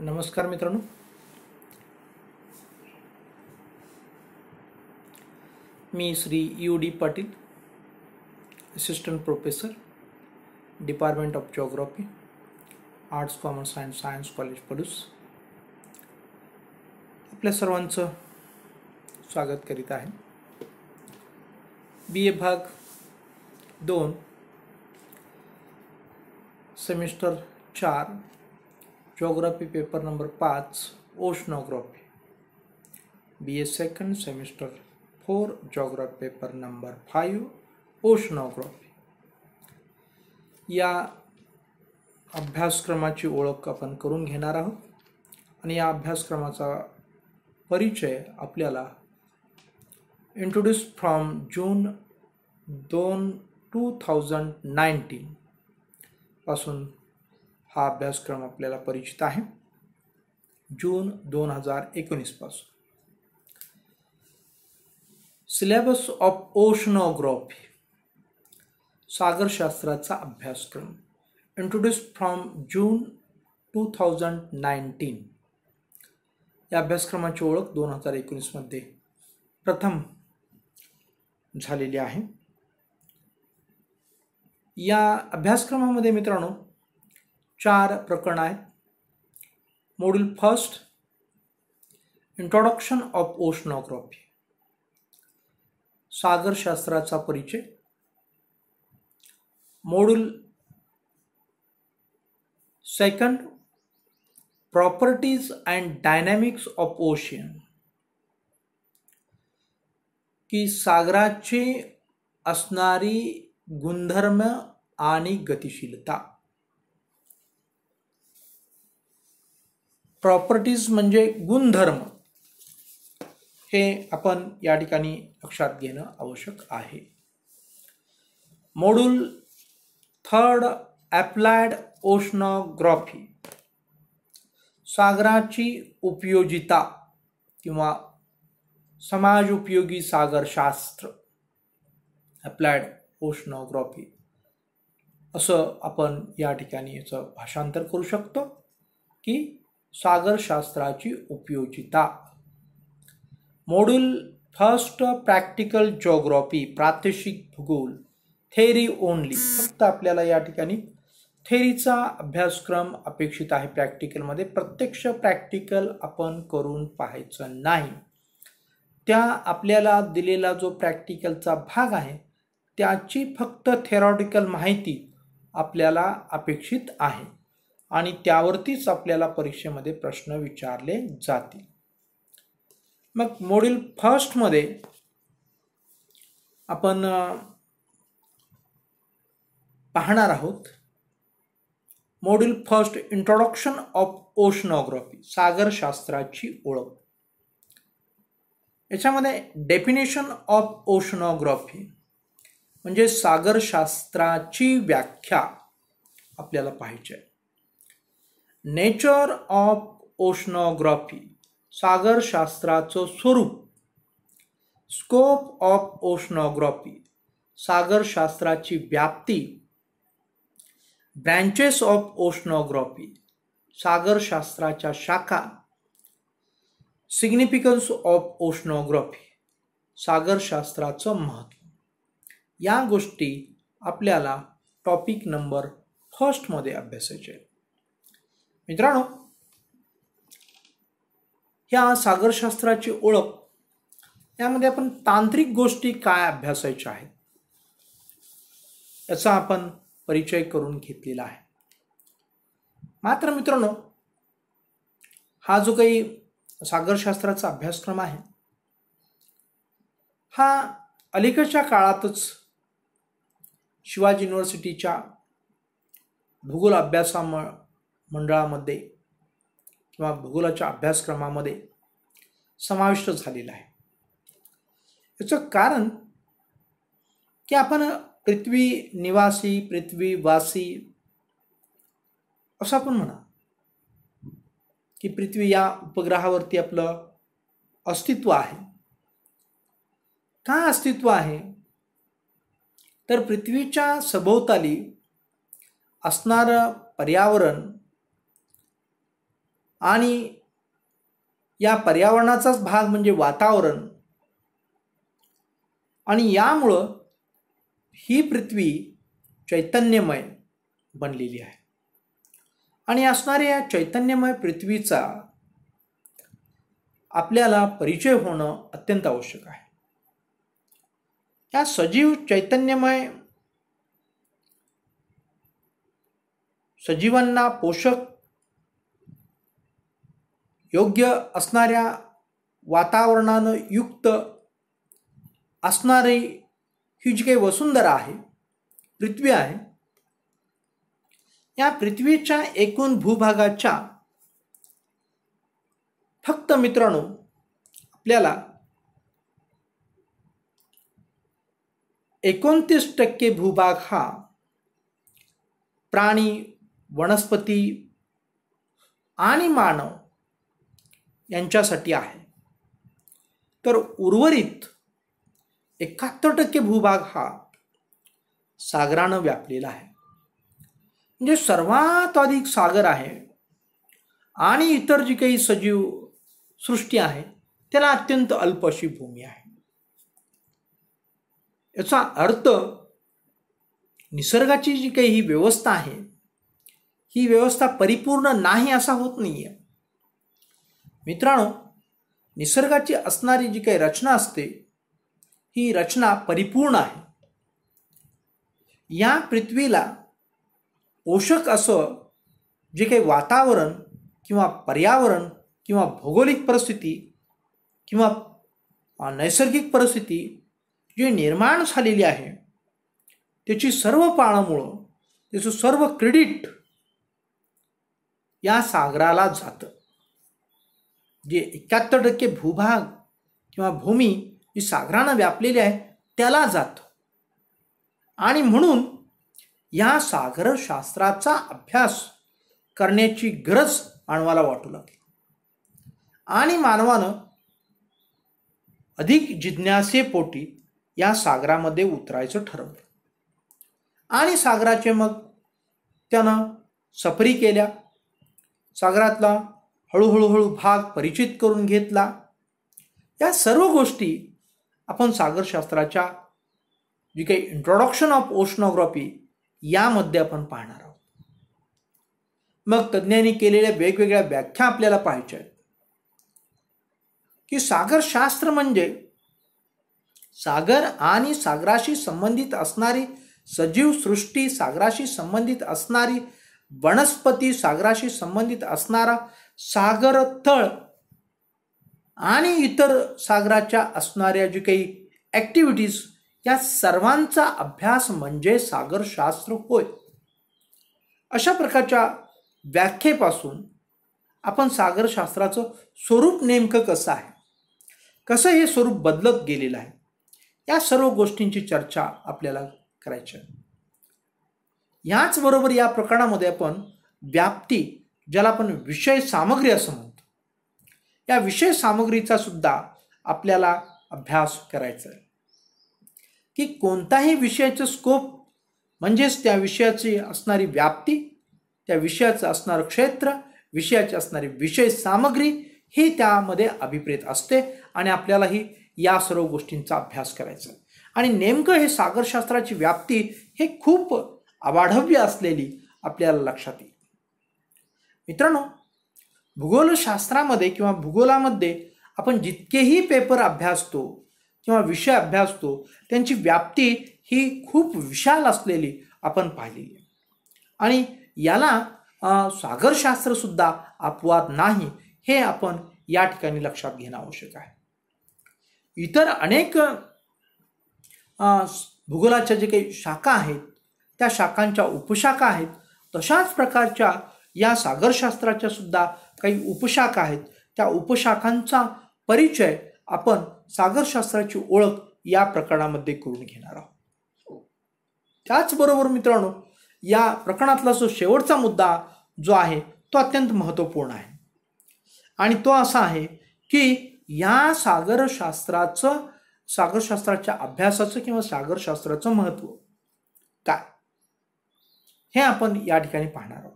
नमस्कार मित्रांनो मी Shri U D Patil assistant professor department of geography arts commerce and science college पडूस आपल्या सर्वांचं स्वागत करीत आहे बी ए भाग दोन सेमिस्टर चार ज्योग्राफी पेपर नंबर पाच oceanography B A second semester four geography paper number five oceanography या अभ्यासक्रमाची ओळख आपण करून घेणार आहोत आणि या अभ्यासक्रमाचा परिचय आपल्याला इंट्रोड्यूस फ्रॉम जून दोन टू थाउजंड नाईन्टीनपासून हा अभ्यासक्रम आपल्याला परिचित आहे जून दोन हजार एकोणीसपासून सिलेबस ऑफ ओशनोग्रॉफी सागरशास्त्राचा अभ्यासक्रम introduce from June two thousand nineteen या अभ्यासक्रमाची ओळख दोन हजार एकोणीसमध्ये प्रथम झालेली आहे या अभ्यासक्रमामध्ये मित्रांनो चार प्रकरण आहेत मॉड्यूल फर्स्ट इंट्रोडक्शन ऑफ सागर सागरशास्त्राचा परिचय module second properties and dynamics of ocean की सागराची असणारी गुणधर्म आणि गतिशीलता प्रॉपर्टीज म्हणजे गुणधर्म हे आपण या ठिकाणी लक्षात घेणं आवश्यक आहे मोडूल थर्ड ॲप्लायड ओशनोग्राफी सागराची उपयोजिता किंवा समाज उपयोगी सागरशास्त्र ॲप्लायड ओशनोग्राफी असं आपण या ठिकाणी याचं भाषांतर करू शकतो की सागरशास्त्राची उपयोजिता मॉड्यूल फर्स्ट प्रॅक्टिकल जॉग्रॉफी प्रादेशिक भूगोल थेरी ओनली फक्त आपल्याला या ठिकाणी थेरीचा अभ्यासक्रम अपेक्षित आहे प्रॅक्टिकलमध्ये प्रत्यक्ष प्रॅक्टिकल आपण करून पाहायचं नाही त्या आपल्याला दिलेला जो प्रॅक्टिकलचा भाग आहे त्याची फक्त थेरॉटिकल माहिती आपल्याला अपेक्षित आहे आणि त्यावरतीच आपल्याला परीक्षेमध्ये प्रश्न विचारले जातील मग मॉड्यूल फर्स्टमध्ये आपण पाहणार आहोत module first introduction of oceanography सागरशास्त्राची ओळख याच्यामध्ये डेफिनेशन ऑफ ओशनॉग्राफी म्हणजे सागरशास्त्राची व्याख्या आपल्याला पाहिजे आहे नेचर ऑफ ओशनोग्राफी सागरशास्त्राचं स्वरूप स्कोप ऑफ ओशनोग्राफी सागरशास्त्राची व्याप्ती ब्रँचेस ऑफ ओशनोग्राफी सागरशास्त्राच्या शाखा सिग्निफिकन्स ऑफ ओशनोग्राफी सागरशास्त्राचं महत्त्व या गोष्टी आपल्याला टॉपिक नंबर फर्स्टमध्ये अभ्यासायचे मित्रांनो ह्या सागरशास्त्राची ओळख यामध्ये आपण तांत्रिक गोष्टी काय अभ्यासायच्या आहेत याचा आपण परिचय करून घेतलेला आहे मात्र मित्रांनो हा जो काही सागरशास्त्राचा अभ्यासक्रम आहे हा अलीकडच्या काळातच शिवाजी युनिव्हर्सिटीच्या भूगोल अभ्यासामुळे मंडळामध्ये किंवा भूगोलाच्या अभ्यासक्रमामध्ये समाविष्ट झालेला आहे याचं कारण की आपण पृथ्वी निवासी पृथ्वीवासी असं आपण म्हणा की पृथ्वी या उपग्रहावरती आपलं अस्तित्व आहे का अस्तित्व आहे तर पृथ्वीच्या सभोवताली असणारं पर्यावरण आणि या पर्यावरणाचाच भाग म्हणजे वातावरण आणि यामुळं ही पृथ्वी चैतन्यमय बनलेली आहे आणि असणाऱ्या या चैतन्यमय पृथ्वीचा आपल्याला परिचय होणं अत्यंत आवश्यक आहे या सजीव चैतन्यमय सजीवांना पोषक योग्य असणाऱ्या वातावरणानं युक्त असणारी ही जी काही वसुंधरा आहे पृथ्वी आहे या पृथ्वीच्या एकूण भूभागाच्या फक्त मित्रांनो आपल्याला एकोणतीस टक्के भूभाग हा प्राणी वनस्पती आणि मानव यांच्यासाठी आहे तर उर्वरित एकाहत्तर टक्के भूभाग हा सागरानं व्यापलेला आहे म्हणजे सर्वात अधिक सागर आहे आणि इतर जी काही सजीव सृष्टी आहे त्याला अत्यंत अल्प अशी भूमी आहे याचा अर्थ निसर्गाची जी काही ही व्यवस्था आहे ही व्यवस्था परिपूर्ण नाही असा होत नाही आहे मित्रांनो निसर्गाची असणारी जी काही रचना असते ही रचना परिपूर्ण आहे या पृथ्वीला पोषक असं जे काही वातावरण किंवा पर्यावरण किंवा भौगोलिक परिस्थिती किंवा नैसर्गिक परिस्थिती जी निर्माण झालेली आहे त्याची सर्व पाळामुळं त्याचं सर्व क्रेडिट या सागराला जातं जे एक्क्याहत्तर टक्के भूभाग किंवा भूमी जी सागरानं व्यापलेली आहे त्याला जातो आणि म्हणून या सागरशास्त्राचा अभ्यास करण्याची गरज मानवाला वाटू लागली आणि मानवानं अधिक जिज्ञासेपोटी या सागरामध्ये उतरायचं ठरवलं आणि सागराचे मग त्यानं सफरी केल्या सागरातला हळू भाग परिचित करून घेतला या सर्व गोष्टी आपण सागरशास्त्राच्या जी काही इंट्रोडक्शन ऑफ ओशनोग्राफी यामध्ये आपण पाहणार आहोत मग तज्ज्ञांनी केलेल्या वेगवेगळ्या व्याख्या आपल्याला पाहायच्या आहेत की सागरशास्त्र म्हणजे सागर आणि सागराशी संबंधित असणारी सजीव सृष्टी सागराशी संबंधित असणारी वनस्पती सागराशी संबंधित असणारा सागर तळ आणि इतर सागराच्या असणाऱ्या जे काही ॲक्टिव्हिटीज या सर्वांचा अभ्यास म्हणजे सागरशास्त्र होय अशा प्रकारच्या व्याख्येपासून आपण सागरशास्त्राचं स्वरूप नेमकं कसं आहे कसं हे स्वरूप बदलत गेलेलं आहे या सर्व गोष्टींची चर्चा आपल्याला करायची आहे याचबरोबर या प्रकरणामध्ये आपण व्याप्ती ज्याला आपण विषय सामग्री असं म्हणतो या विषय सामग्रीचा सुद्धा आपल्याला अभ्यास करायचा आहे की कोणताही विषयाचं स्कोप म्हणजेच त्या विषयाची असणारी व्याप्ती त्या विषयाचं असणारं क्षेत्र विषयाची असणारी विषय सामग्री ही त्यामध्ये अभिप्रेत असते आणि आपल्यालाही या सर्व गोष्टींचा अभ्यास करायचा आणि नेमकं हे सागरशास्त्राची व्याप्ती हे खूप अवाढव्य असलेली आपल्याला लक्षात येईल मित्रांनो भूगोलशास्त्रामध्ये किंवा भूगोलामध्ये आपण जितकेही पेपर अभ्यासतो किंवा विषय अभ्यासतो त्यांची व्याप्ती ही खूप विशाल असलेली आपण पाहिलेली आहे आणि याला सागरशास्त्रसुद्धा अपवाद नाही हे आपण या ठिकाणी लक्षात घेणं आवश्यक आहे इतर अनेक भूगोलाच्या जे काही शाखा आहेत त्या शाखांच्या उपशाखा आहेत तशाच प्रकारच्या या सागरशास्त्राच्या सुद्धा काही उपशाखा आहेत त्या उपशाखांचा परिचय आपण सागरशास्त्राची ओळख या प्रकरणामध्ये करून घेणार आहोत त्याचबरोबर मित्रांनो या प्रकरणातला जो शेवटचा मुद्दा जो आहे तो अत्यंत महत्त्वपूर्ण आहे आणि तो असा आहे की या सागरशास्त्राचं सागरशास्त्राच्या अभ्यासाचं किंवा सागरशास्त्राचं महत्त्व काय हे आपण या ठिकाणी पाहणार आहोत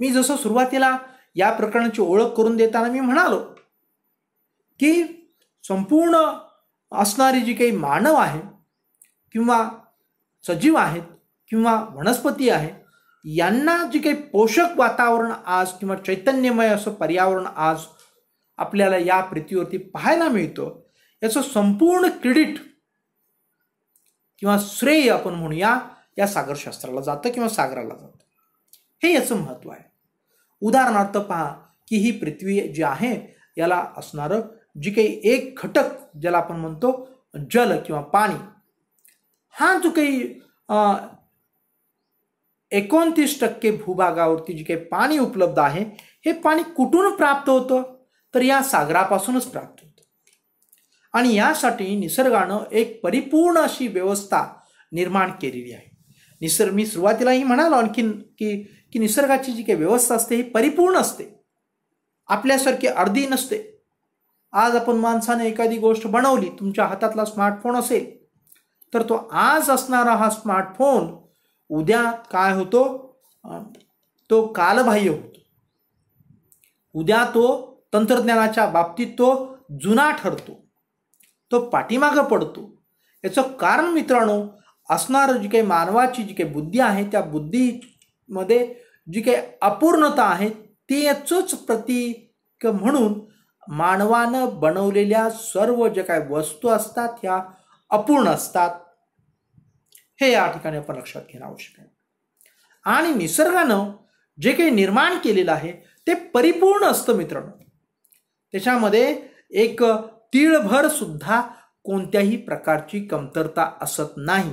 मी जसं सुरुवातीला या प्रकरणाची ओळख करून देताना मी म्हणालो की संपूर्ण असणारी जी काही मानव आहे किंवा सजीव आहेत किंवा वनस्पती आहे यांना जी काही पोषक वातावरण आज किंवा चैतन्यमय असं पर्यावरण आज आपल्याला या पृथ्वीवरती पाहायला मिळतं याचं संपूर्ण क्रेडिट किंवा श्रेय आपण म्हणूया या सागरशास्त्राला जातं किंवा सागराला जातं हे याचं महत्त्व आहे उदाहरणार्थ पहा की ही पृथ्वी जी आहे याला असणारं जी काही एक घटक ज्याला आपण म्हणतो जल किंवा पाणी हा जो काही एकोणतीस टक्के भूभागावरती जे काही पाणी उपलब्ध आहे हे पाणी कुठून प्राप्त होतं तर या सागरापासूनच प्राप्त होतं आणि यासाठी निसर्गानं एक परिपूर्ण अशी व्यवस्था निर्माण केलेली आहे निसर्ग मी सुरुवातीलाही म्हणालो आणखीन की की निसर्गाची जी काही व्यवस्था असते ही परिपूर्ण असते आपल्यासारखी अर्धी नसते आज आपण माणसाने एखादी गोष्ट बनवली तुमच्या हातातला स्मार्टफोन असेल तर तो आज असणारा हा स्मार्टफोन उद्या काय होतो तो कालबाह्य होतो उद्या तो तंत्रज्ञानाच्या बाबतीत तो जुना ठरतो तो पाठीमागं पडतो याचं कारण मित्रांनो असणारं जी काही मानवाची जी काही बुद्धी आहे त्या बुद्धीमध्ये जी काही अपूर्णता आहे याचंच प्रतीक म्हणून मानवानं बनवलेल्या सर्व ज्या काही वस्तू असतात ह्या अपूर्ण असतात हे या ठिकाणी आपण लक्षात घेणं आवश्यक आहे आणि निसर्गानं जे काही निर्माण केलेलं आहे ते परिपूर्ण असतं मित्रांनो त्याच्यामध्ये एक तीळभर सुद्धा कोणत्याही प्रकारची कमतरता असत नाही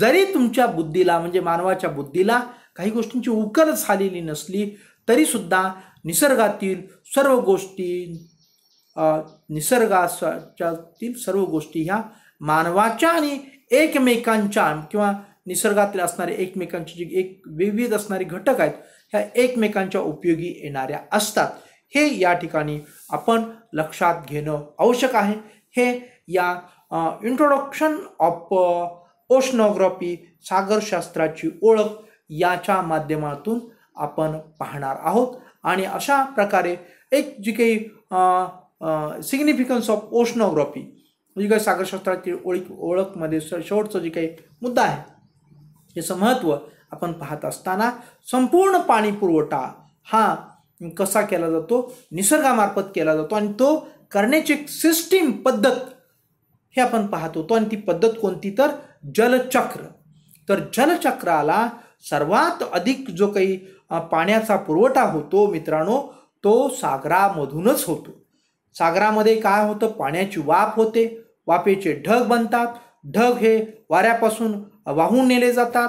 जरी तुमच्या बुद्धीला म्हणजे मानवाच्या बुद्धीला काही गोष्टींची उकलच झालेली नसली तरीसुद्धा निसर्गातील सर्व गोष्टी निसर्गाच्यातील सर्व गोष्टी ह्या मानवाच्या आणि एकमेकांच्या किंवा निसर्गातील असणारे एकमेकांचे जे एक विविध असणारे घटक आहेत ह्या एकमेकांच्या उपयोगी येणाऱ्या असतात हे या ठिकाणी आपण लक्षात घेणं आवश्यक आहे हे या इंट्रोडक्शन ऑफ ओशनोग्राफी सागरशास्त्राची ओळख याच्या माध्यमातून आपण पाहणार आहोत आणि अशा प्रकारे एक जी काही सिग्निफिकन्स ऑफ ओशनोग्राफी जी काही सागरशास्त्राची ओळख ओळखमध्ये शेवटचं जे काही मुद्दा आहे याचं महत्त्व आपण पाहत असताना संपूर्ण पाणी पुरवठा हा कसा केला जातो निसर्गामार्फत केला जातो आणि तो करण्याची सिस्टीम पद्धत हे आपण पाहत होतो आणि ती पद्धत कोणती तर जलचक्र तर जलचक्राला सर्वात अधिक जो काही पाण्याचा पुरवठा होतो मित्रांनो तो सागरामधूनच होतो सागरामध्ये काय होतं पाण्याची वाफ होते वाफेचे ढग बनतात ढग हे वाऱ्यापासून वाहून नेले जातात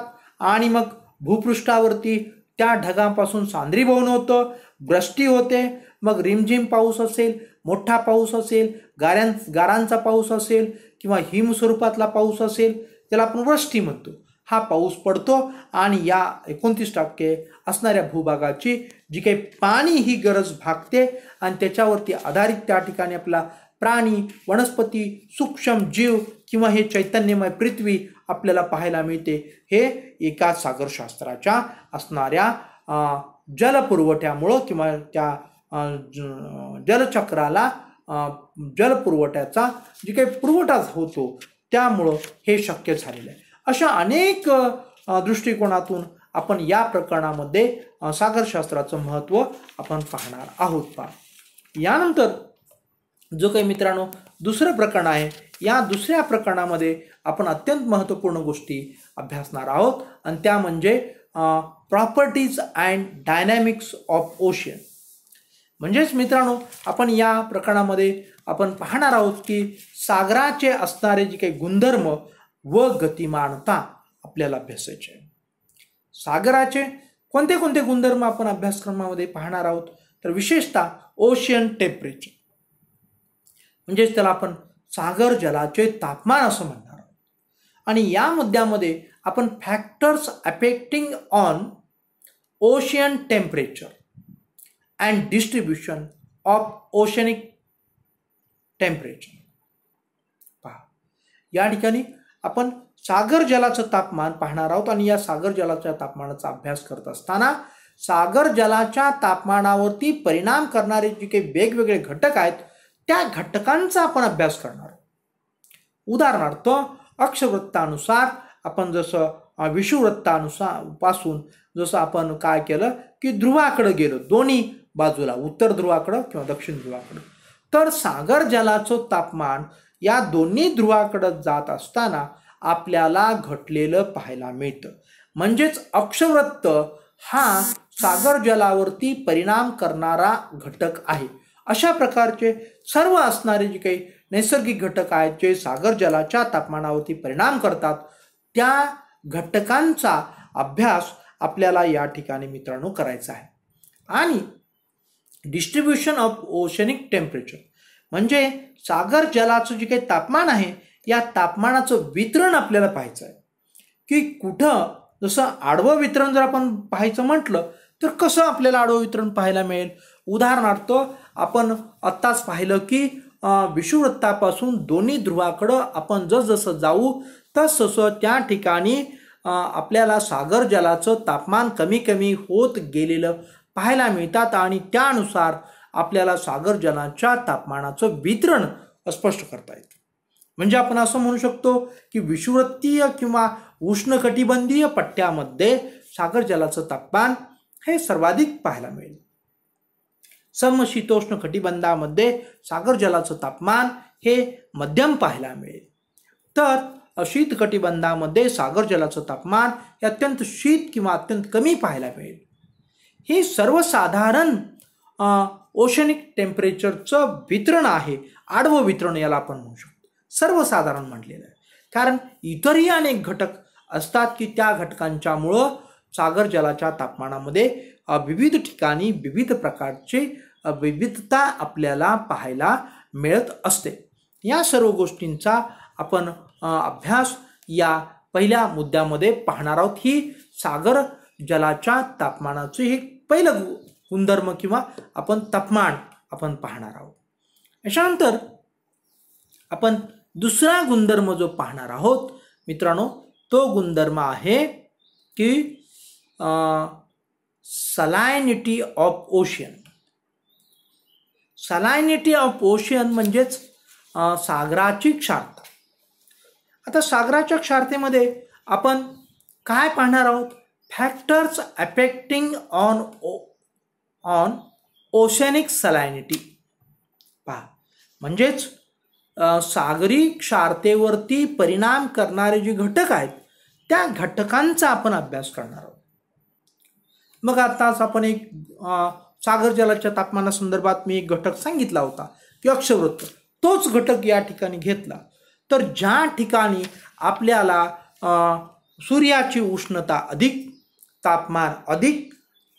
आणि मग भूपृष्ठावरती त्या ढगांपासून सांद्रीभवन होतं वृष्टी होते मग रिमझिम पाऊस असेल मोठा पाऊस असेल गाऱ्यां गारांचा पाऊस असेल किंवा हिमस्वरूपातला पाऊस असेल त्याला आपण वृष्टी म्हणतो हा पाऊस पडतो आणि या एकोणतीस टक्के असणाऱ्या भूभागाची जी काही पाणी ही गरज भागते आणि त्याच्यावरती आधारित त्या ठिकाणी आपला प्राणी वनस्पती सूक्ष्म जीव किंवा हे चैतन्यमय पृथ्वी आपल्याला पाहायला मिळते हे एका सागरशास्त्राच्या असणाऱ्या जलपुरवठ्यामुळं किंवा त्या जलचक्राला जलपुरवठ्याचा जी काही पुरवठा होतो त्यामुळं हे शक्य झालेलं आहे अशा अनेक दृष्टिकोनातून आपण या प्रकरणामध्ये सागरशास्त्राचं महत्त्व आपण पाहणार आहोत पा यानंतर जो काही मित्रांनो दुसरं प्रकरण आहे या दुसऱ्या प्रकरणामध्ये आपण अत्यंत महत्त्वपूर्ण गोष्टी अभ्यासणार आहोत आणि त्या म्हणजे properties and dynamics of ocean म्हणजेच मित्रांनो आपण या प्रकरणामध्ये आपण पाहणार आहोत की सागराचे असणारे जे काही गुणधर्म व गतिमानता आपल्याला अभ्यासायचे आहे सागराचे कोणते कोणते गुणधर्म आपण अभ्यासक्रमामध्ये पाहणार आहोत तर विशेषतः ओशियन टेम्परेचर म्हणजेच त्याला आपण सागर जलाचे तापमान असं म्हणणार आहोत आणि या मुद्द्यामध्ये आपण factors affecting on ocean temperature and distribution of oceanic temperature पहा या ठिकाणी आपण सागर जलाचं तापमान पाहणार आहोत आणि या सागर जलाच्या तापमानाचा अभ्यास करत असताना सागर जलाच्या तापमानावरती परिणाम करणारे जे काही वेगवेगळे घटक आहेत त्या घटकांचा आपण अभ्यास करणार उदाहरणार्थ अक्षवृत्तानुसार आपण जसं विषुवृत्तानुसार पासून जसं आपण काय केलं की ध्रुवाकडं गेलो दोन्ही बाजूला उत्तर ध्रुवाकडं किंवा दक्षिण ध्रुवाकडं तर सागर जलाचं तापमान या दोन्ही ध्रुवाकडं जात असताना आपल्याला घटलेलं पाहायला मिळतं म्हणजेच अक्षवृत्त हा सागर जलावरती परिणाम करणारा घटक आहे अशा प्रकारचे सर्व असणारे जे काही नैसर्गिक घटक आहेत जे सागर जलाच्या तापमानावरती परिणाम करतात त्या घटकांचा अभ्यास आपल्याला या ठिकाणी मित्रांनो करायचा आहे आणि डिस्ट्रीब्युशन ऑफ ओशनिक टेम्परेचर म्हणजे सागर जलाचं जे काही तापमान आहे या तापमानाचं वितरण आपल्याला पाहायचं आहे की कुठं जसं आडवं वितरण जर आपण पाहायचं म्हटलं तर कसं आपल्याला आडवं वितरण पाहायला मिळेल उदाहरणार्थ आपण आत्ताच पाहिलं की विषुवृत्तापासून दोन्ही ध्रुवाकडं आपण जसजसं जाऊ तसं त्या ठिकाणी आपल्याला सागर जलाचं तापमान कमी कमी होत गेलेलं पाहायला मिळतात आणि त्यानुसार आपल्याला सागरजलाच्या तापमानाचं वितरण स्पष्ट करता येतं म्हणजे आपण असं म्हणू शकतो की विषुवृत्तीय किंवा उष्णकटिबंधीय पट्ट्यामध्ये सागरजलाचं तापमान हे सर्वाधिक पाहायला मिळेल समशीतोष्ण कटिबंधामध्ये सागरजलाचं तापमान हे मध्यम पाहायला मिळेल तर अशीत कटिबंधामध्ये सागरजलाचं तापमान हे अत्यंत शीत किंवा अत्यंत कमी पाहायला मिळेल हे सर्वसाधारण ओशनिक टेम्परेचरचं वितरण आहे आडवं वितरण याला आपण म्हणू शकतो सर्वसाधारण म्हटलेलं आहे कारण इतरही अनेक घटक असतात की त्या घटकांच्यामुळं सागर जलाच्या तापमानामध्ये विविध ठिकाणी विविध प्रकारचे विविधता आपल्याला पाहायला मिळत असते या सर्व गोष्टींचा आपण अभ्यास या पहिल्या मुद्द्यामध्ये पाहणार आहोत ही सागर जलाच्या तापमानाचं हे पहिलं गुणधर्म किंवा आपण तापमान आपण पाहणार आहोत याच्यानंतर आपण दुसरा गुणधर्म जो पाहणार आहोत मित्रांनो तो गुणधर्म आहे की salinity of ocean salinity of ocean म्हणजेच सागराची क्षारता आता सागराच्या क्षारतेमध्ये आपण काय पाहणार आहोत factors affecting on on oceanic salinity पहा म्हणजेच सागरी क्षारतेवरती परिणाम करणारे जे घटक आहेत त्या घटकांचा आपण अभ्यास करणार आहोत मग आताच आपण एक सागर जलाच्या तापमानासंदर्भात मी एक घटक सांगितला होता की अक्षवृत्त तोच घटक या ठिकाणी घेतला तर ज्या ठिकाणी आपल्याला सूर्याची उष्णता अधिक तापमान अधिक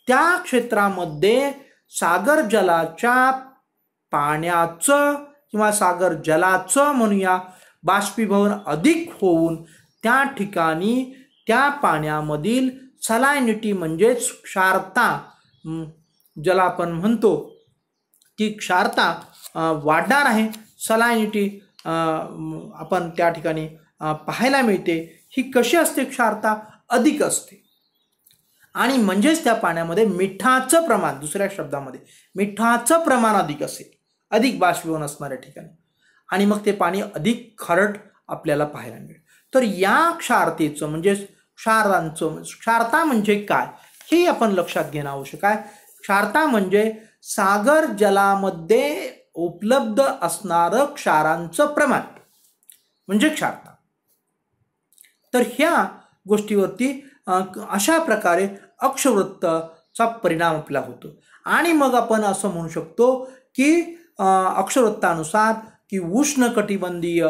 त्या क्षेत्रामध्ये सागर जलाच्या पाण्याचं किंवा सागर जलाचं म्हणूया बाष्पीभवन अधिक होऊन त्या ठिकाणी त्या पाण्यामधील सलायनिटी म्हणजेच क्षारता ज्याला आपण म्हणतो ती क्षारता वाढणार आहे सलायनिटी आपण त्या ठिकाणी पाहायला मिळते ही कशी असते क्षारता अधिक असते आणि म्हणजेच त्या पाण्यामध्ये मिठाचं प्रमाण दुसऱ्या शब्दामध्ये मिठाचं प्रमाण अधिक असेल अधिक बाष्पीभवन असणाऱ्या ठिकाणी आणि मग ते पाणी अधिक खरट आपल्याला पाहायला मिळेल तर या क्षारतेचं म्हणजे क्षारांचं क्षारता म्हणजे काय हे आपण लक्षात घेणं आवश्यक आहे क्षारता म्हणजे सागर जलामध्ये उपलब्ध असणारं क्षारांचं प्रमाण म्हणजे क्षारता तर ह्या गोष्टीवरती अशा प्रकारे अक्षवृत्तचा परिणाम आपला होतो आणि मग आपण असं म्हणू शकतो की अक्षवृत्तानुसार की उष्ण कटिबंधीय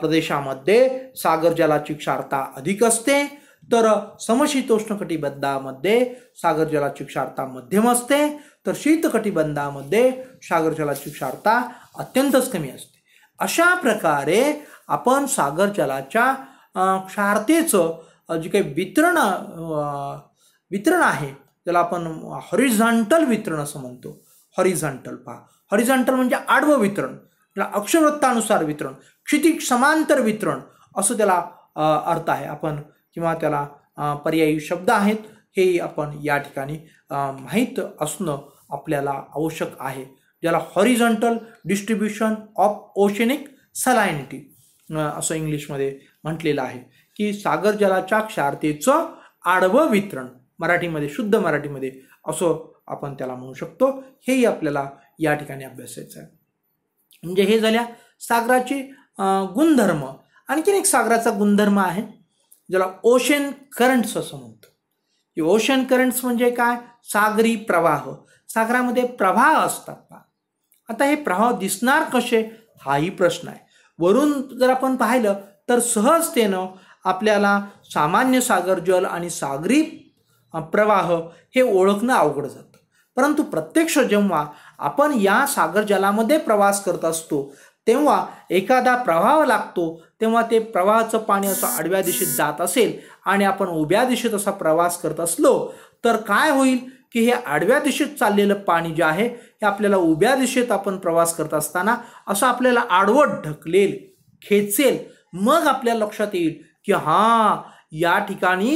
प्रदेशामध्ये सागर जलाची क्षारता अधिक असते तर समशीतोष्ण कटिबंधामध्ये सागर जलाची क्षारता मध्यम असते तर शीतकटिबंधामध्ये सागर जलाची क्षारता अत्यंतच कमी असते अशा प्रकारे आपण सागर जलाच्या क्षारतेचं जे काही वितरण वितरण आहे ज्याला आपण हॉरिझॉन्टल वितरण असं म्हणतो हॉरिझॉन्टल पहा हॉरिझॉन्टल म्हणजे आडवं वितरण त्याला अक्षवृत्तानुसार वितरण क्षिती समांतर वितरण असं त्याला अर्थ आहे आपण किंवा त्याला पर्यायी शब्द आहेत हे आपण या ठिकाणी माहीत असणं आपल्याला आवश्यक आहे ज्याला horizontal distribution of oceanic salinity असं इंग्लिशमध्ये म्हटलेलं आहे की सागर जलाच्या क्षारतेचं आडवं वितरण मराठीमध्ये शुद्ध मराठीमध्ये असं आपण त्याला म्हणू शकतो हेही आपल्याला या ठिकाणी अभ्यासायचं आहे म्हणजे हे झाल्या सागराचे गुणधर्म आणखीन एक सागराचा गुणधर्म आहे ज्याला ओशन करंट्स असं म्हणतो की ओशन करंट्स म्हणजे काय सागरी प्रवाह सागरामध्ये प्रवाह असतात का आता हे प्रवाह दिसणार कसे हाही प्रश्न आहे वरून जर आपण पाहिलं तर सहजतेनं आपल्याला सामान्य सागर जल आणि सागरी प्रवाह हे ओळखणं अवघड जातं परंतु प्रत्यक्ष जेव्हा आपण या सागर जलामध्ये प्रवास करत असतो तेव्हा एखादा प्रवाह लागतो तेव्हा ते प्रवाहाचं पाणी असं आडव्या दिशेत जात असेल आणि आपण उभ्या दिशेत असा प्रवास करत असलो तर काय होईल की हे आडव्या दिशेत चाललेलं पाणी जे आहे हे आपल्याला उभ्या दिशेत आपण प्रवास करत असताना असं आपल्याला आडवं ढकलेल खेचेल मग आपल्या लक्षात येईल की हा या ठिकाणी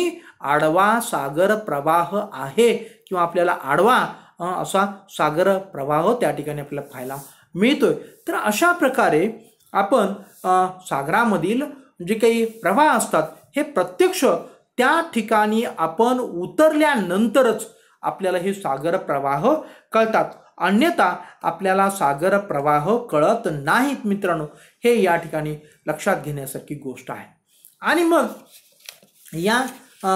आडवा सागर प्रवाह आहे किंवा आपल्याला आडवा असा सागर प्रवाह त्या ठिकाणी आपल्याला पाहायला मिळतोय तर अशा प्रकारे आपण सागरामधील जे काही प्रवाह असतात हे प्रत्यक्ष त्या ठिकाणी आपण उतरल्यानंतरच आपल्याला हे सागर प्रवाह कळतात अन्यथा आपल्याला सागर प्रवाह कळत नाहीत मित्रांनो हे या ठिकाणी लक्षात घेण्यासारखी गोष्ट आहे आणि मग या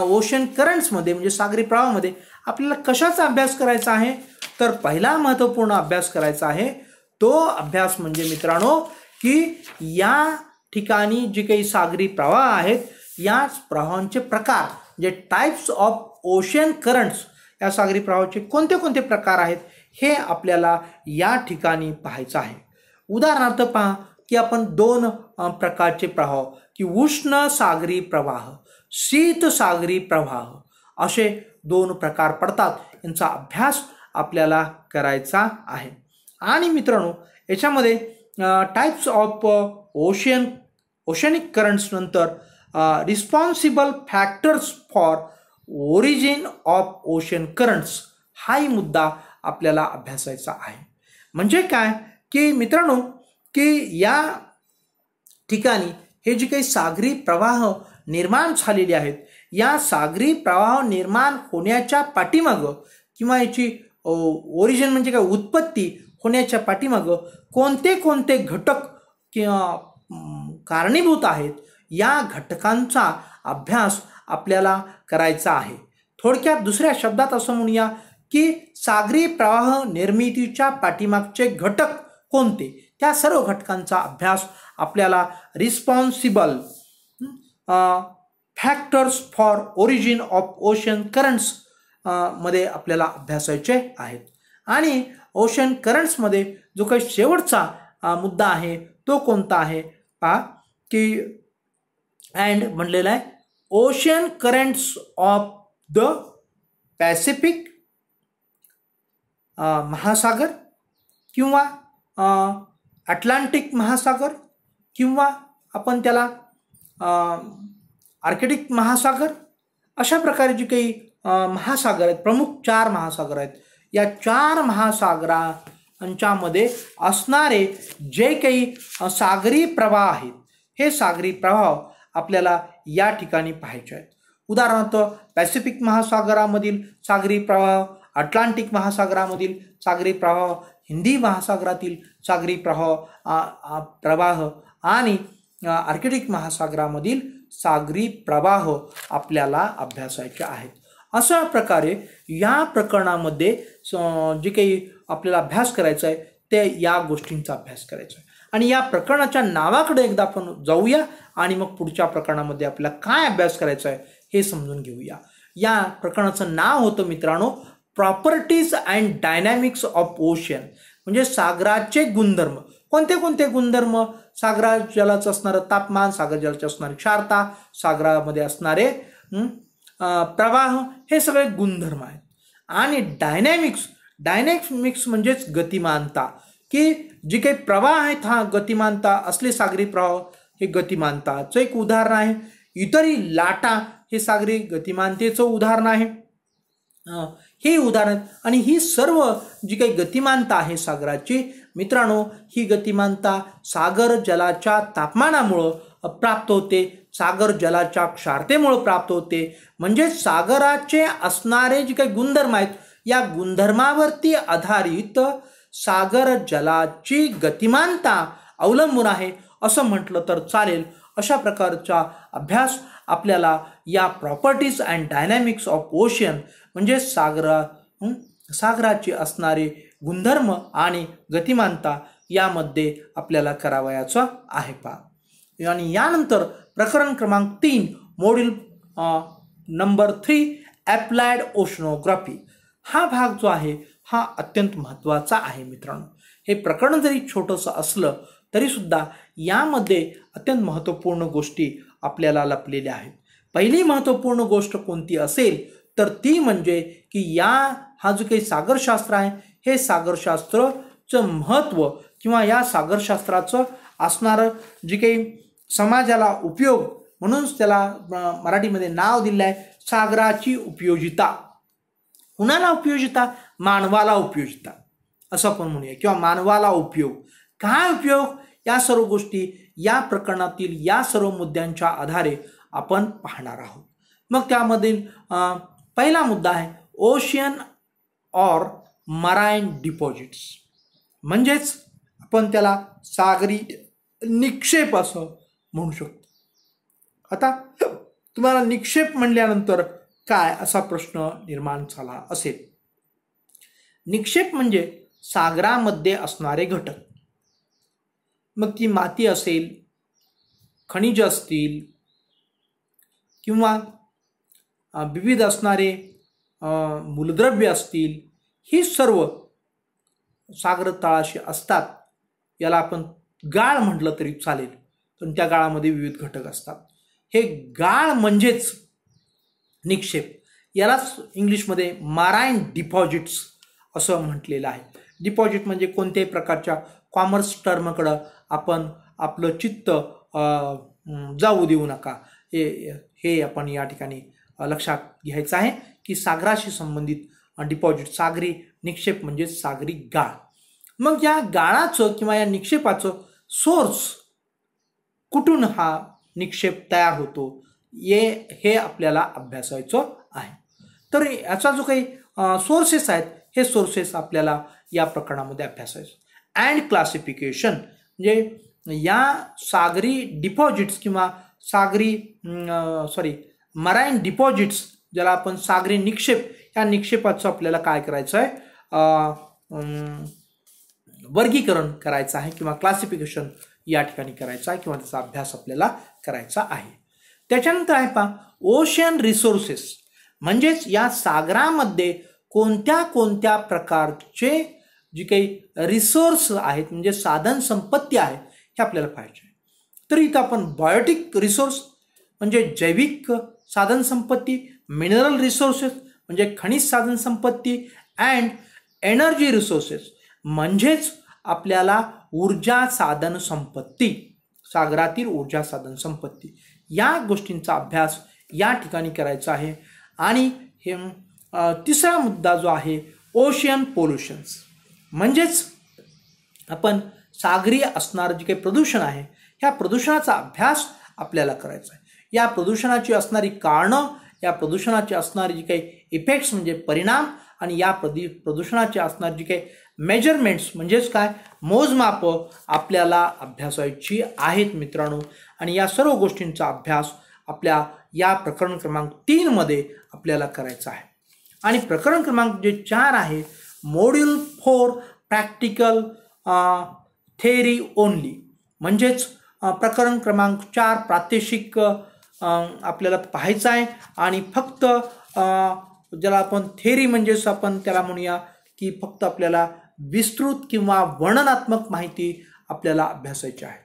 ओशन करंट्समध्ये म्हणजे सागरी प्रवाहामध्ये आपल्याला कशाचा अभ्यास करायचा आहे तर पहिला महत्त्वपूर्ण अभ्यास करायचा आहे तो अभ्यास म्हणजे मित्रांनो की या ठिकाणी जे काही सागरी प्रवाह आहेत या प्रवाहांचे प्रकार जे टाईप्स ऑफ ओशन करंट्स या सागरी प्रवाहाचे कोणते कोणते प्रकार आहेत हे आपल्याला या ठिकाणी पाहायचं आहे उदाहरणार्थ पहा की आपण दोन प्रकारचे प्रवाह की उष्ण सागरी प्रवाह शीत सागरी प्रवाह असे दोन प्रकार पडतात यांचा अभ्यास आपल्याला करायचा आहे आणि मित्रांनो याच्यामध्ये types of ocean oceanic currents नंतर responsible factors for origin of ocean currents हाही मुद्दा आपल्याला अभ्यासायचा आहे म्हणजे काय की मित्रांनो की या ठिकाणी हे जे काही सागरी प्रवाह निर्माण झालेले आहेत या सागरी प्रवाह निर्माण होण्याच्या पाठीमागं किंवा याची ओरिजिन म्हणजे काय उत्पत्ती होण्याच्या पाठीमागं कोणते कोणते घटक किंवा कारणीभूत आहेत या घटकांचा अभ्यास आपल्याला करायचा आहे थोडक्यात दुसऱ्या शब्दात असं म्हणूया की सागरी प्रवाह निर्मितीच्या पाठीमागचे घटक कोणते त्या सर्व घटकांचा अभ्यास आपल्याला responsible factors for origin of ocean currents मध्ये आपल्याला अभ्यासायचे आहेत आणि ओशन करंट्समध्ये जो काही शेवटचा मुद्दा आहे तो कोणता आहे पहा की अँड म्हणलेला आहे ocean currents of the Pacific महासागर किंवा अटलांटिक महासागर किंवा आपण त्याला आर्केटिक महासागर अशा प्रकारे जे काही महासागर आहेत प्रमुख चार महासागर आहेत या चार महासागरांच्यामध्ये असणारे जे काही सागरी प्रवाह आहेत हे सागरी प्रवाह आपल्याला या ठिकाणी पाहायचे आहेत उदाहरणार्थ पॅसिफिक महासागरामधील सागरी प्रवाह अटलांटिक महासागरामधील सागरी प्रवाह हिंदी महासागरातील सागरी प्रवाह प्रवाह आणि आर्किटिक महासागरामधील सागरी प्रवाह आपल्याला अभ्यासायचे आहेत अशा प्रकारे या प्रकरणामध्ये जे काही आपल्याला अभ्यास करायचा आहे ते या गोष्टींचा अभ्यास करायचा आहे आणि या प्रकरणाच्या नावाकडे एकदा आपण जाऊया आणि मग पुढच्या प्रकरणामध्ये आपल्याला काय अभ्यास करायचा आहे हे समजून घेऊया या प्रकरणाचं नाव होतं मित्रांनो properties and dynamics of ocean म्हणजे सागराचे गुणधर्म कोणते कोणते गुणधर्म सागरा जलाचं असणारं तापमान सागर जलाची असणारी क्षारता सागरामध्ये असणारे प्रवाह हे सगळे गुणधर्म आहेत आणि डायनॅमिक्स डायनॅमिक्स म्हणजेच गतिमानता की जी काही प्रवाह आहेत हा गतिमानता असले सागरी प्रवाह हे गतिमानताचं एक उदाहरण आहे इतरही लाटा हे सागरी गतिमानतेचं उदाहरण आहे हे उदाहरण आणि ही सर्व जी काही गतिमानता आहे सागराची मित्रांनो ही गतिमानता सागर जलाच्या तापमानामुळं प्राप्त होते सागर जलाच्या क्षारतेमुळं प्राप्त होते म्हणजे सागराचे असणारे जे काही गुणधर्म आहेत या गुणधर्मावरती आधारित सागर जलाची गतिमानता अवलंबून आहे असं म्हटलं तर चालेल अशा प्रकारचा अभ्यास आपल्याला या properties and dynamics of ocean म्हणजे सागरा सागराचे असणारे गुणधर्म आणि गतिमानता यामध्ये आपल्याला करावयाचं आहे पा आणि यानंतर प्रकरण क्रमांक तीन module number three applied oceanography हा भाग जो आहे हा अत्यंत महत्त्वाचा आहे मित्रांनो हे प्रकरण जरी छोटंसं असलं तरीसुद्धा यामध्ये अत्यंत महत्त्वपूर्ण गोष्टी आपल्याला लपलेल्या आहेत पहिली महत्त्वपूर्ण गोष्ट कोणती असेल तर ती म्हणजे की या हा जो काही सागरशास्त्र आहे हे सागरशास्त्रचं महत्त्व किंवा या सागरशास्त्राचं असणारं जे काही समाजाला उपयोग म्हणून त्याला मराठीमध्ये नाव दिलं आहे सागराची उपयोजिता कुणाला उपयोजिता मानवाला उपयोजिता असं आपण म्हणूया किंवा मानवाला उपयोग काय उपयोग या सर्व गोष्टी या प्रकरणातील या सर्व मुद्द्यांच्या आधारे आपण पाहणार आहोत मग त्यामधील पहिला मुद्दा आहे ओशियन ऑर मरायन डिपॉझिट्स म्हणजेच आपण त्याला सागरी निक्षेप असं म्हणू शकतो आता तुम्हाला निक्षेप म्हणल्यानंतर काय असा प्रश्न निर्माण झाला असेल निक्षेप म्हणजे सागरामध्ये असणारे घटक मग ती माती असेल खनिज असतील किंवा विविध असणारे मूलद्रव्य असतील ही सर्व सागर तळाशी असतात याला आपण गाळ म्हटलं तरी चालेल पण त्या गाळामध्ये विविध घटक असतात हे गाळ म्हणजेच निक्षेप यालाच इंग्लिशमध्ये माराईन डिपॉझिट्स असं म्हटलेलं आहे डिपॉझिट म्हणजे कोणत्याही प्रकारच्या कॉमर्स टर्मकडं आपण आपलं चित्त जाऊ देऊ नका हे हे आपण या ठिकाणी लक्षात घ्यायचं आहे की सागराशी संबंधित डिपॉझिट सागरी निक्षेप म्हणजे सागरी गाळ मग या गाळाचं किंवा या निक्षेपाचं सोर्स कुठून हा निक्षेप तयार होतो ये हे आपल्याला अभ्यासायचं आहे तर याचा जो काही सोर्सेस आहेत हे सोर्सेस आपल्याला या प्रकरणामध्ये अभ्यासायचं अँड क्लासिफिकेशन म्हणजे या सागरी डिपॉझिट्स किंवा सागरी सॉरी मराईन डिपॉझिट्स ज्याला आपण सागरी निक्षेप या निक्षेपाचं आपल्याला काय करायचं आहे वर्गीकरण करायचं आहे किंवा क्लासिफिकेशन या ठिकाणी करायचं आहे किंवा त्याचा अभ्यास आपल्याला करायचा आहे त्याच्यानंतर आहे पहा ओशन रिसोर्सेस म्हणजेच या सागरामध्ये कोणत्या कोणत्या प्रकारचे जी काही रिसोर्स आहेत म्हणजे साधन संपत्ती आहे हे आपल्याला पाहिजे तर इथं आपण बायोटिक रिसोर्स म्हणजे जैविक साधन संपत्ती मिनरल रिसोर्सेस म्हणजे खनिज साधन संपत्ती अँड एनर्जी रिसोर्सेस म्हणजेच आपल्याला ऊर्जा साधन संपत्ती सागरातील ऊर्जा साधन संपत्ती या गोष्टींचा अभ्यास या ठिकाणी करायचा आहे आणि हे तिसरा मुद्दा जो आहे ओशियन पोल्युशन्स म्हणजेच आपण सागरी असणारं जे काही प्रदूषण आहे ह्या प्रदूषणाचा अभ्यास आपल्याला करायचा आहे या प्रदूषणाची असणारी कारणं या प्रदूषणाची असणारी जी काही इफेक्ट्स म्हणजे परिणाम आणि या प्रदू प्रदूषणाची असणारी जी काही मेजरमेंट्स म्हणजेच काय मोजमाप आपल्याला अभ्यासायची आहेत मित्रांनो आणि या सर्व गोष्टींचा अभ्यास आपल्या या प्रकरण क्रमांक तीनमध्ये आपल्याला करायचा आहे आणि प्रकरण क्रमांक जे चार आहे module four practical theory only म्हणजेच uh, प्रकरण क्रमांक चार प्रात्यक्षिक uh, आपल्याला पाहायचं आहे आणि फक्त uh, ज्याला आपण थेरी म्हणजेच आपण त्याला म्हणूया की फक्त आपल्याला विस्तृत किंवा वर्णनात्मक माहिती आपल्याला अभ्यासायची आहे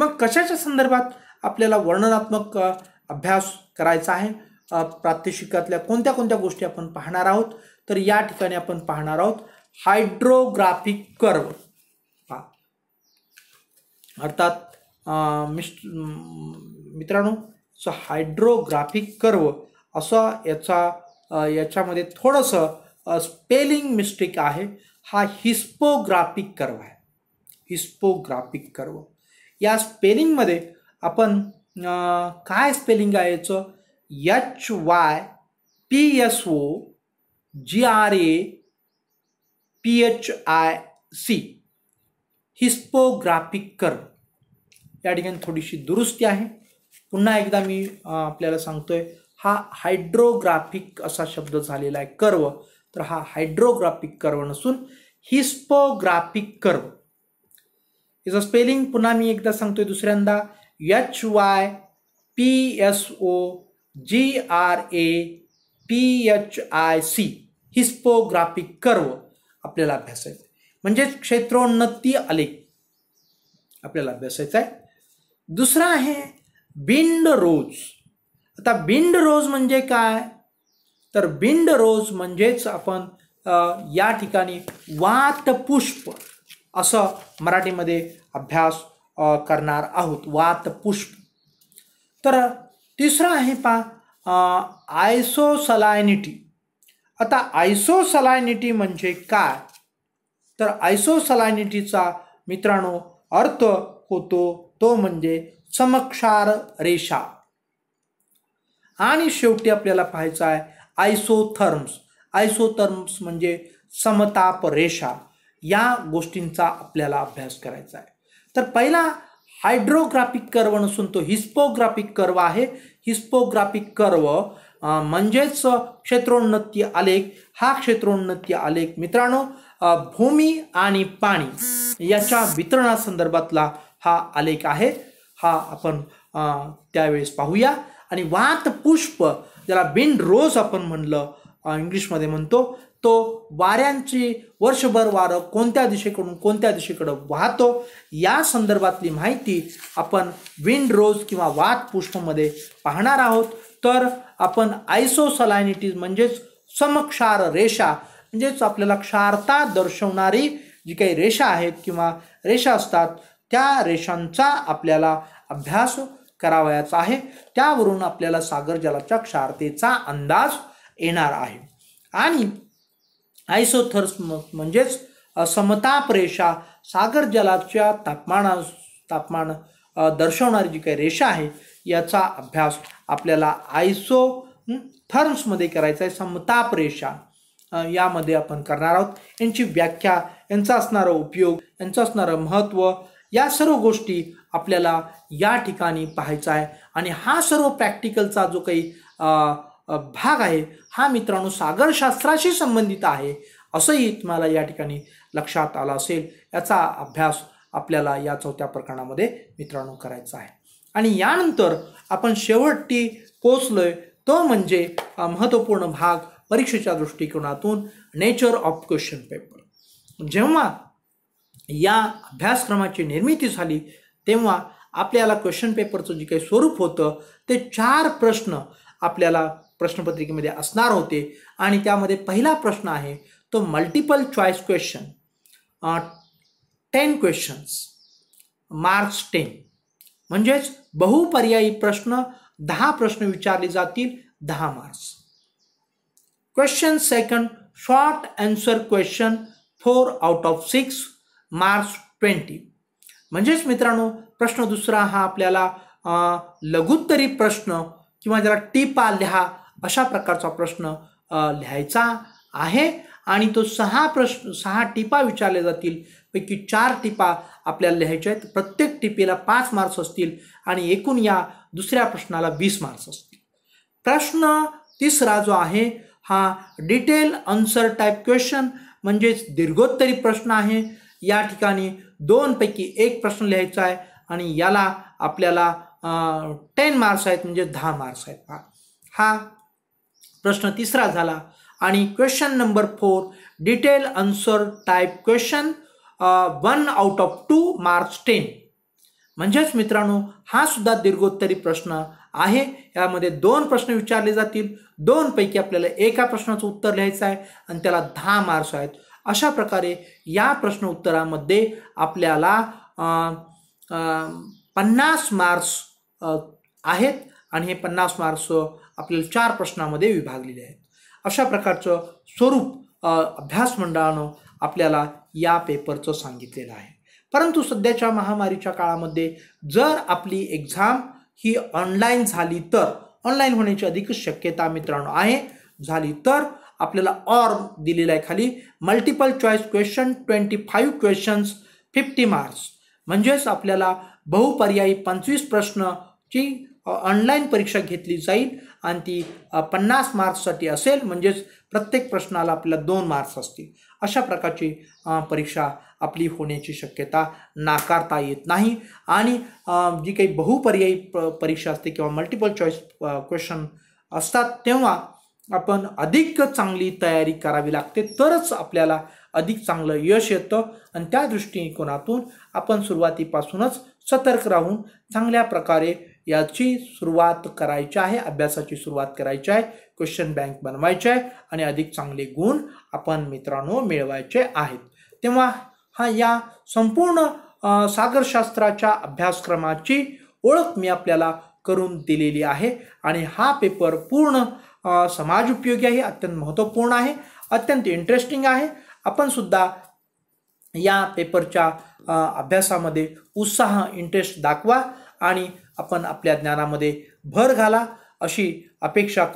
मग कशाच्या संदर्भात आपल्याला वर्णनात्मक अभ्यास करायचा आहे प्रात्यक्षिकातल्या कोणत्या कोणत्या गोष्टी आपण पाहणार आहोत तर या ठिकाणी आपण पाहणार आहोत हायड्रोग्राफिक कर्व अर्थात मिस्ट मित्रांनो सो हायड्रोग्राफिक कर्व असा याचा याच्यामध्ये थोडंसं स्पेलिंग मिस्टेक आहे हा हिस्पोग्राफिक कर्व आहे हिस्पोग्राफिक कर्व या स्पेलिंगमध्ये आपण काय स्पेलिंग आहे याचं H Y P S O G R A P H I C hypsographic curve या ठिकाणी थोडीशी दुरुस्ती आहे पुन्हा एकदा मी आपल्याला सांगतोय हा हायड्रोग्राफिक असा शब्द झालेला आहे कर्व तर हा हायड्रोग्राफिक कर्व नसून हिस्पोग्राफिक कर्व याचं स्पेलिंग पुन्हा मी एकदा सांगतोय दुसऱ्यांदा H Y P S O G R A P H I C hypsographic curve आपल्याला अभ्यासायचं आहे म्हणजेच क्षेत्रोन्नती आलेख आपल्याला अभ्यासायचा आहे दुसरा आहे बिंड रोज आता बिंड रोज म्हणजे काय तर बिंड रोज म्हणजेच आपण या ठिकाणी वातपुष्प असं मराठीमध्ये अभ्यास करणार आहोत वातपुष्प तर तिसरं आहे पा आयसोसलायनिटी आता आयसोसलायनिटी म्हणजे काय तर आयसोसलायनिटीचा मित्रांनो अर्थ होतो तो म्हणजे समक्षार रेषा आणि शेवटी आपल्याला पाहायचं आहे आयसोथर्म्स आयसोथर्म्स म्हणजे समताप रेषा या गोष्टींचा आपल्याला अभ्यास करायचा आहे तर पहिला हायड्रोग्राफिक कर्व नसून तो हिस्पोग्राफिक कर्व आहे हिस्पोग्राफिक कर्व म्हणजेच क्षेत्रोन्नती आलेख हा क्षेत्रोन्नती आलेख मित्रांनो भूमी आणि पाणी याच्या वितरणासंदर्भातला हा आलेख आहे हा आपण त्यावेळेस पाहूया आणि वात पुष्प ज्याला बिन रोज आपण म्हणलं इंग्लिशमध्ये म्हणतो तो वाऱ्यांची वर्षभर वारं कोणत्या दिशेकडून कोणत्या दिशेकडं वाहतो या संदर्भातली माहिती आपण विंड रोज किंवा वात पुष्पमध्ये पाहणार आहोत तर आपण आयसोसलायनिटीज म्हणजेच समक्षार रेषा म्हणजेच आपल्याला क्षारता दर्शवणारी जी काही रेषा आहेत किंवा रेषा असतात त्या रेषांचा आपल्याला अभ्यास करावयाचा आहे त्यावरून आपल्याला सागर जलाच्या क्षारतेचा अंदाज येणार आहे आणि आयसोथर्स म्हणजेच समताप रेषा सागर जलाच्या तापमाना तापमान दर्शवणारी जी काही रेषा आहे याचा अभ्यास आपल्याला आयसो थर्म्समध्ये करायचा आहे समताप रेषा यामध्ये आपण करणार आहोत यांची व्याख्या यांचा असणारा उपयोग यांचं असणारं महत्त्व या सर्व गोष्टी आपल्याला या ठिकाणी पाहायचा आहे आणि हा सर्व प्रॅक्टिकलचा जो काही भाग आहे हा मित्रांनो सागरशास्त्राशी संबंधित आहे असंही तुम्हाला या ठिकाणी लक्षात आलं असेल याचा अभ्यास आपल्याला या चौथ्या प्रकरणामध्ये मित्रांनो करायचा आहे आणि यानंतर आपण शेवटी पोचलोय तो म्हणजे महत्त्वपूर्ण भाग परीक्षेच्या दृष्टिकोनातून नेचर ऑफ क्वेश्चन पेपर जेव्हा या अभ्यासक्रमाची निर्मिती झाली तेव्हा आपल्याला क्वेश्चन पेपरचं जे काही स्वरूप होतं ते चार प्रश्न आपल्याला प्रश्नपत्रिकेमध्ये असणार होते आणि त्यामध्ये पहिला प्रश्न आहे तो multiple choice question ten questions marks ten म्हणजेच बहुपर्यायी प्रश्न दहा प्रश्न विचारले जातील दहा marks question second short answer question four out of six marks twenty म्हणजेच मित्रांनो प्रश्न दुसरा हा आपल्याला लघुत्तरी प्रश्न किंवा ज्याला टिपा लिहा अशा प्रकारचा प्रश्न लिहायचा आहे आणि तो सहा प्रश्न सहा टिपा विचारले जातील पैकी चार टिपा आपल्याला लिहायच्या आहेत प्रत्येक टिपेला पाच मार्क्स असतील आणि एकूण या दुसऱ्या प्रश्नाला वीस मार्क्स असतील प्रश्न तिसरा जो आहे हा डिटेल आन्सर टाईप क्वेश्चन म्हणजेच दीर्घोत्तरी प्रश्न आहे या ठिकाणी दोनपैकी एक प्रश्न लिहायचा आहे आणि याला आपल्याला टेन मार्क्स आहेत म्हणजे दहा मार्क्स आहेत हा प्रश्न तिसरा झाला आणि question number four detail answer type question one out of two marks ten म्हणजेच मित्रांनो हा सुद्धा दीर्घोत्तरी प्रश्न आहे यामध्ये दोन प्रश्न विचारले जातील दोनपैकी आपल्याला एका प्रश्नाचं उत्तर लिहायचं आहे आणि त्याला दहा मार्क्स आहेत अशा प्रकारे या प्रश्न उत्तरामध्ये आपल्याला पन्नास मार्क्स आहेत आणि हे पन्नास मार्क्स आपल्याला चार प्रश्नामध्ये विभागलेले आहेत अशा प्रकारचं स्वरूप अभ्यास मंडळानं आपल्याला या पेपरचं सांगितलेलं आहे परंतु सध्याच्या महामारीच्या काळामध्ये जर आपली एक्झाम ही ऑनलाईन झाली तर ऑनलाईन होण्याची अधिक शक्यता मित्रांनो आहे झाली तर आपल्याला ऑर दिलेला आहे खाली multiple choice question twenty five questions fifty marks म्हणजेच आपल्याला बहुपर्यायी पंचवीस प्रश्नची ऑनलाईन परीक्षा घेतली जाईल आणि ती पन्नास मार्क्ससाठी असेल म्हणजेच प्रत्येक प्रश्नाला आपल्याला दोन मार्क्स असतील अशा प्रकारची परीक्षा आपली होण्याची शक्यता नाकारता येत नाही आणि जी काही बहुपर्यायी प परीक्षा असते किंवा मल्टिपल चॉईस क्वेश्चन असतात तेव्हा आपण अधिक चांगली तयारी करावी लागते तरच आपल्याला अधिक चांगलं यश येतं आणि त्या दृष्टिकोनातून आपण सुरुवातीपासूनच सतर्क राहून चांगल्या प्रकारे याची सुरुवात करायची आहे अभ्यासाची सुरुवात करायची आहे क्वेश्चन बँक बनवायचे आहे आणि अधिक चांगले गुण आपण मित्रांनो मिळवायचे आहेत तेव्हा हा या संपूर्ण सागरशास्त्राच्या अभ्यासक्रमाची ओळख मी आपल्याला करून दिलेली आहे आणि हा पेपर पूर्ण समाज उपयोगी आहे अत्यंत महत्त्वपूर्ण आहे अत्यंत इंटरेस्टिंग आहे आपण सुद्धा या पेपरच्या अभ्यासामध्ये उत्साह इंटरेस्ट दाखवा आणि आपण आपल्या ज्ञानामध्ये भर घाला अशी अपेक्षा